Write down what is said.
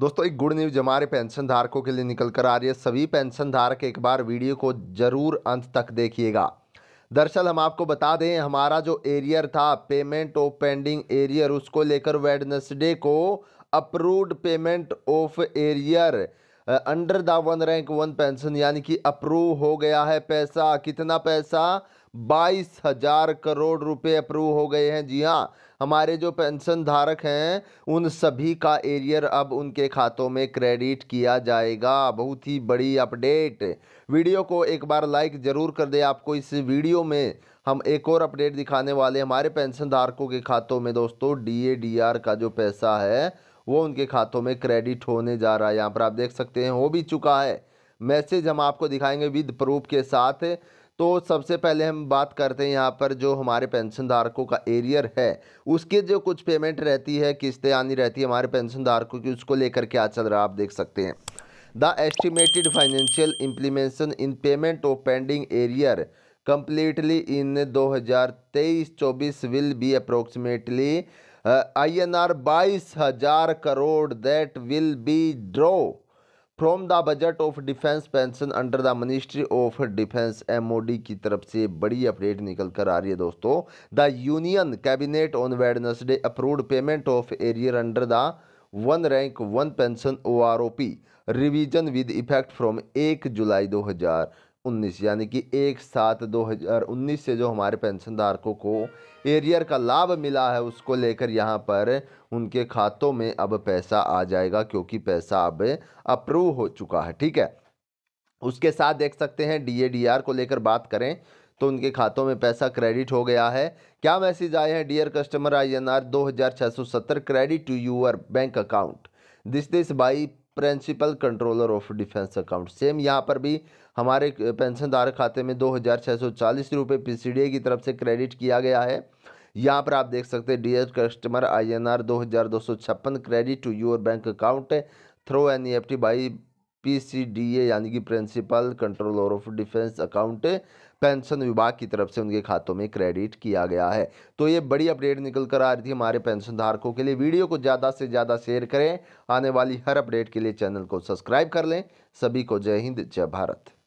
दोस्तों एक good news हमारे पेंशन धारकों के लिए निकल कर आ रही है सभी पेंशन धारक एक बार वीडियो को जरूर अंत तक देखिएगा दरअसल हम आपको बता दें हमारा जो एरियर था पेमेंट ऑफ पेंडिंग एरियर उसको लेकर वेडनेसडे को approved payment of arrear under the one rank one pension यानी कि अप्रूव हो गया है पैसा कितना पैसा बाईस हजार करोड़ रुपए अप्रूव हो गए हैं जी हाँ हमारे जो पेंशन धारक हैं उन सभी का एरियर अब उनके खातों में क्रेडिट किया जाएगा बहुत ही बड़ी अपडेट वीडियो को एक बार लाइक ज़रूर कर दे आपको इस वीडियो में हम एक और अपडेट दिखाने वाले हमारे पेंशन धारकों के खातों में दोस्तों डी का जो पैसा है वो उनके खातों में क्रेडिट होने जा रहा है यहाँ पर आप देख सकते हैं हो भी चुका है मैसेज हम आपको दिखाएंगे विद प्रूफ के साथ तो सबसे पहले हम बात करते हैं यहाँ पर जो हमारे पेंशन धारकों का एरियर है उसके जो कुछ पेमेंट रहती है किस्तें आनी रहती है हमारे पेंशन धारकों की उसको लेकर क्या चल रहा है आप देख सकते हैं the estimated financial implementation in payment of pending arrear completely in 2023 चौबीस will be approximately I N R बाईस हजार crore that will be draw from the budget of defence pension under the ministry of defence MOD की तरफ से बड़ी update निकल कर आ रही है दोस्तों the union cabinet on Wednesday approved payment of arrear under the one rank one pension O R O P revision with effect from एक जुलाई दो हज़ार उन्नीस यानी कि एक सात दो हज़ार उन्नीस से जो हमारे पेंशन धारकों को एरियर का लाभ मिला है उसको लेकर यहाँ पर उनके खातों में अब पैसा आ जाएगा क्योंकि पैसा अब अप्रूव हो चुका है ठीक है उसके साथ देख सकते हैं डी ए डी आर को लेकर बात करें तो उनके खातों में पैसा क्रेडिट हो गया है क्या मैसेज आए हैं dear customer I N R दो हज़ार छः सौ सत्तर credit to your bank account this this by principal controller of defence account same यहाँ पर भी हमारे पेंशनदार खाते में दो हज़ार छः सौ चालीस रुपये पी सी डी ए की तरफ से क्रेडिट किया गया है यहाँ पर आप देख सकते हैं D dear customer I N R दो हज़ार दो सौ छप्पन credit to your bank account through N E F T by PCDA यानी कि principal controller of defence account pension विभाग की तरफ से उनके खातों में क्रेडिट किया गया है तो ये बड़ी अपडेट निकल कर आ रही थी हमारे पेंशन धारकों के लिए वीडियो को ज़्यादा से ज़्यादा शेयर करें आने वाली हर अपडेट के लिए चैनल को सब्सक्राइब कर लें सभी को जय हिंद जय भारत